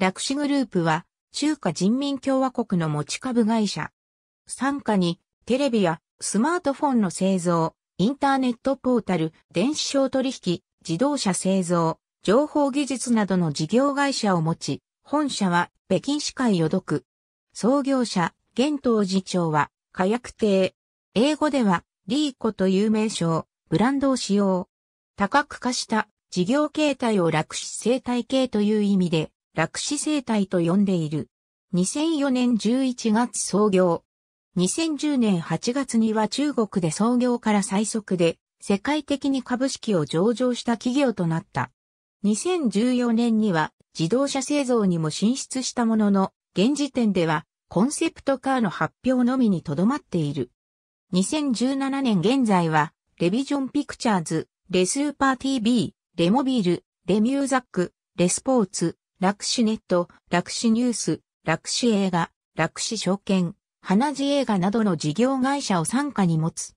楽視グループは、中華人民共和国の持ち株会社。傘下に、テレビやスマートフォンの製造、インターネットポータル、電子商取引、自動車製造、情報技術などの事業会社を持ち、本社は北京市会淀区。創業者、現当次長は、火薬亭。英語では、リーコという名称、ブランドを使用。多角化した事業形態を楽し生態系という意味で、楽死生態と呼んでいる。2004年11月創業。2010年8月には中国で創業から最速で世界的に株式を上場した企業となった。2014年には自動車製造にも進出したものの、現時点ではコンセプトカーの発表のみにとどまっている。2017年現在は、レビジョンピクチャーズ、レスーパー TV、レモビール、レミューザック、レスポーツ、楽視ネット、楽視ニュース、楽視映画、楽視証券、花地映画などの事業会社を傘下に持つ。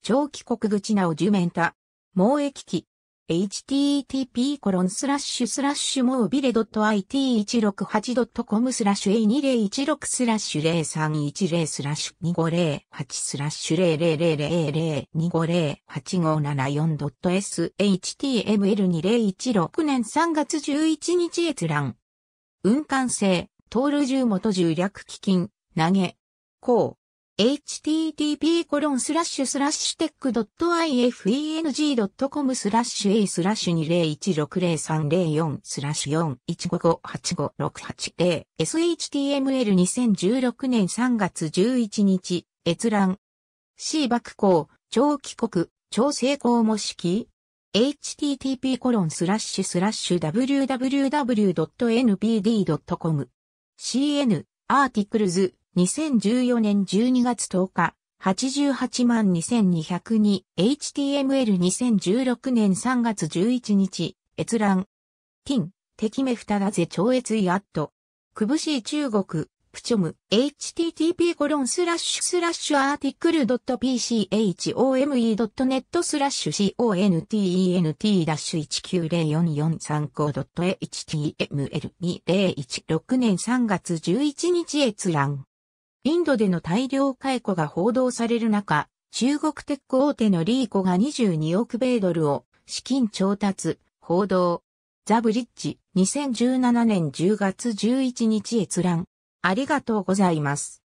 長期国口なおジュメンタ、貿易機、http コロンスラッシュスラッシュモービレ .it168.com スラッシュ a2016 スラッシュ0310スラッシュ2508スラッシュ 00002085074.shtml2016 年3月11日閲覧。運管制、トール1元重略基金、投げ、こう。http://tech.ifeng.com スラッシュ a スラッシュ20160304スラッシュ415585680 SHTML2016 年3月11日閲覧 C 爆行超帰国超成功模式 http コロンスラッシュスラッシュ w w w n b d c o m cn articles 2014年12月10日、88 2202HTML2016 年3月11日、閲覧。ティ金、敵目二だぜ超越イアット。くぶしい中国、プチョム、http コロンスラッシュスラッシュアーティクル .pchome.net スラッシュ content-190443 5 h t m l 2 0 1 6年3月11日閲覧。インドでの大量解雇が報道される中、中国鉄鋼大手のリーコが22億米ドルを資金調達、報道。ザ・ブリッジ、2017年10月11日閲覧。ありがとうございます。